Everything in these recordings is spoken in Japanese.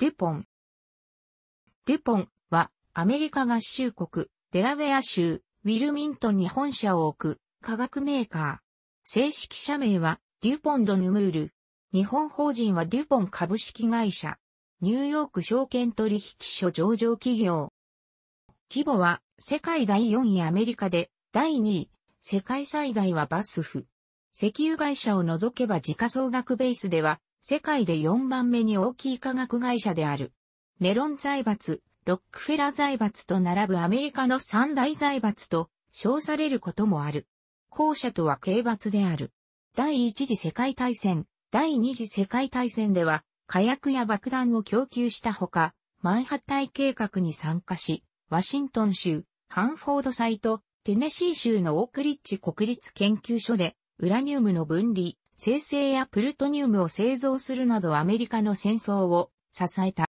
デュポン。デュポンはアメリカ合衆国デラウェア州ウィルミントンに本社を置く化学メーカー。正式社名はデュポンドヌムール。日本法人はデュポン株式会社。ニューヨーク証券取引所上場企業。規模は世界第4位アメリカで第2位。世界最大はバスフ。石油会社を除けば時価総額ベースでは世界で4番目に大きい化学会社である。メロン財閥、ロックフェラ財閥と並ぶアメリカの三大財閥と称されることもある。後者とは刑罰である。第一次世界大戦、第二次世界大戦では火薬や爆弾を供給したほか、マンハッタイ計画に参加し、ワシントン州、ハンフォードサイト、テネシー州のオークリッチ国立研究所で、ウラニウムの分離、生成やプルトニウムを製造するなどアメリカの戦争を支えた。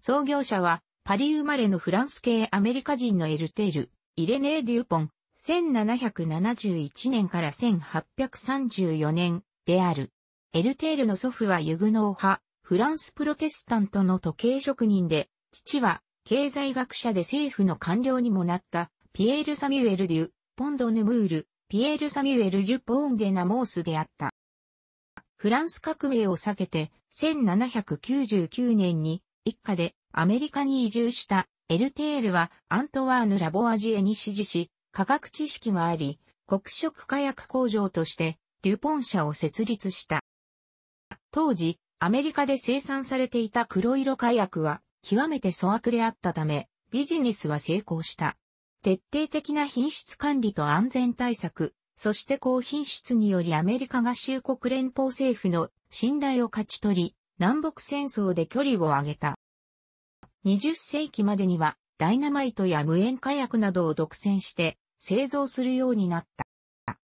創業者は、パリ生まれのフランス系アメリカ人のエルテール、イレネー・デューポン、1771年から1834年である。エルテールの祖父はユグノー派、フランスプロテスタントの時計職人で、父は経済学者で政府の官僚にもなったピエール・サミュエル・デュ、ポンド・ヌムール、ピエール・サミュエル・ジュ・ポーン・デ・ナモースであった。フランス革命を避けて、1799年に一家でアメリカに移住したエルテールはアントワーヌ・ラボアジエに支持し、科学知識があり、黒色火薬工場としてデュポン社を設立した。当時、アメリカで生産されていた黒色火薬は極めて粗悪であったため、ビジネスは成功した。徹底的な品質管理と安全対策、そして高品質によりアメリカ合衆国連邦政府の信頼を勝ち取り、南北戦争で距離を上げた。20世紀までにはダイナマイトや無塩火薬などを独占して製造するようになった。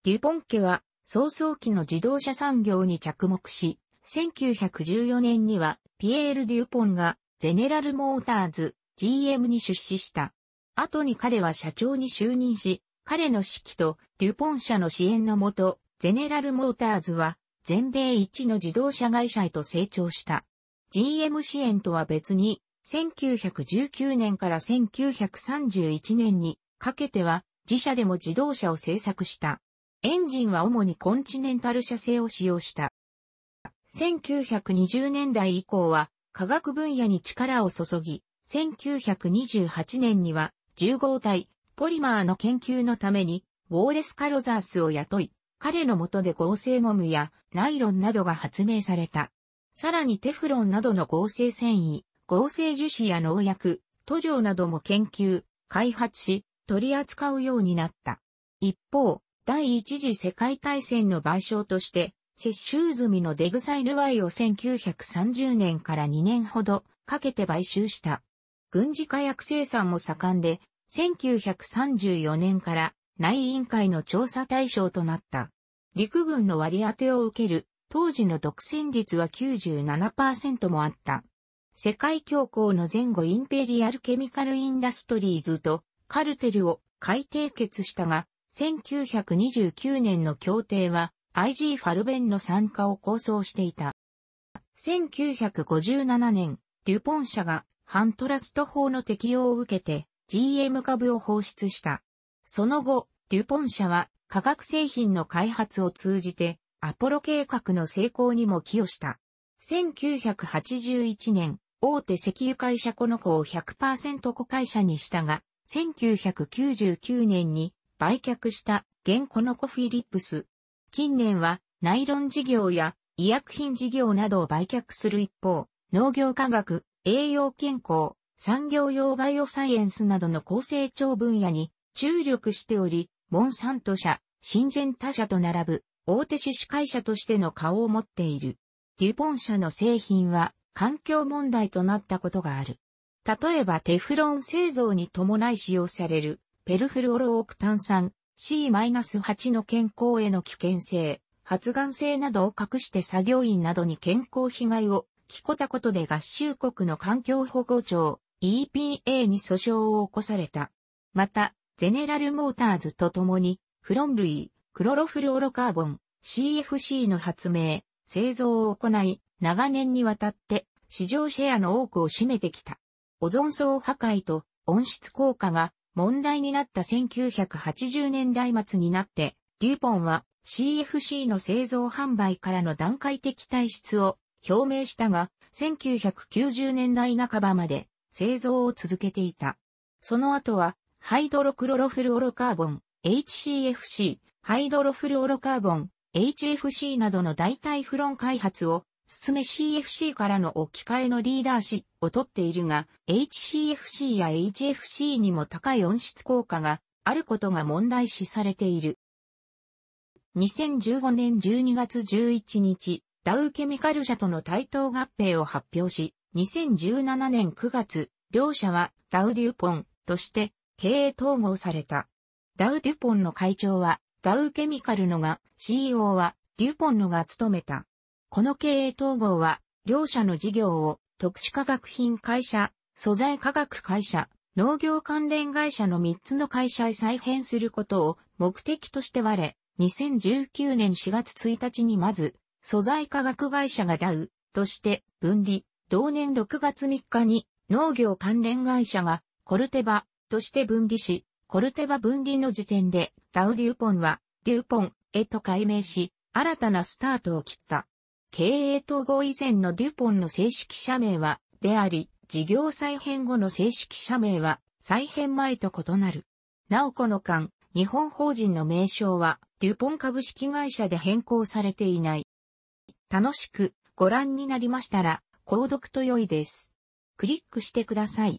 デュポン家は早々期の自動車産業に着目し、1914年にはピエール・デュポンがゼネラル・モーターズ GM に出資した。後に彼は社長に就任し、彼の指揮とデュポン社の支援のもと、ゼネラルモーターズは全米一の自動車会社へと成長した。GM 支援とは別に、1919年から1931年にかけては自社でも自動車を製作した。エンジンは主にコンチネンタル社製を使用した。1920年代以降は科学分野に力を注ぎ、1928年には1 5号体ポリマーの研究のために、ウォーレス・カロザースを雇い、彼の下で合成ゴムやナイロンなどが発明された。さらにテフロンなどの合成繊維、合成樹脂や農薬、塗料なども研究、開発し、取り扱うようになった。一方、第一次世界大戦の賠償として、接収済みのデグサイルワイを1930年から2年ほどかけて買収した。軍事火薬生産も盛んで、1934年から内委員会の調査対象となった。陸軍の割り当てを受ける当時の独占率は97%もあった。世界恐慌の前後インペリアルケミカルインダストリーズとカルテルを改締結したが、1929年の協定は IG ファルベンの参加を構想していた。1957年、デュポン社が反トラスト法の適用を受けて、GM 株を放出した。その後、デュポン社は化学製品の開発を通じてアポロ計画の成功にも寄与した。1981年、大手石油会社この子を100%子会社にしたが、1999年に売却した現この子フィリップス。近年はナイロン事業や医薬品事業などを売却する一方、農業科学、栄養健康、産業用バイオサイエンスなどの高成長分野に注力しており、モンサント社、シンジェン社と並ぶ大手種子会社としての顔を持っている。デュポン社の製品は環境問題となったことがある。例えばテフロン製造に伴い使用されるペルフルオロオク炭酸 C-8 の健康への危険性、発がん性などを隠して作業員などに健康被害を聞こたことで合衆国の環境保護庁、EPA に訴訟を起こされた。また、ゼネラルモーターズと共に、フロン類、クロロフルオロカーボン、CFC の発明、製造を行い、長年にわたって市場シェアの多くを占めてきた。オゾン層破壊と温室効果が問題になった1980年代末になって、デュポンは CFC の製造販売からの段階的退出を表明したが、1990年代半ばまで製造を続けていた。その後は、ハイドロクロロフルオロカーボン、HCFC、ハイドロフルオロカーボン、HFC などの代替フロン開発を進め CFC からの置き換えのリーダーシップを取っているが、HCFC や HFC にも高い温室効果があることが問題視されている。2015年12月11日、ダウケミカル社との対等合併を発表し、2017年9月、両社はダウデュポンとして経営統合された。ダウデュポンの会長はダウケミカルのが CEO はデュポンのが務めた。この経営統合は両社の事業を特殊化学品会社、素材化学会社、農業関連会社の3つの会社へ再編することを目的として割れ、2019年4月1日にまず、素材化学会社がダウとして分離、同年6月3日に農業関連会社がコルテバとして分離し、コルテバ分離の時点でダウデューポンはデューポンへと改名し、新たなスタートを切った。経営統合以前のデュポンの正式社名はであり、事業再編後の正式社名は再編前と異なる。なおこの間、日本法人の名称はデュポン株式会社で変更されていない。楽しくご覧になりましたら、購読と良いです。クリックしてください。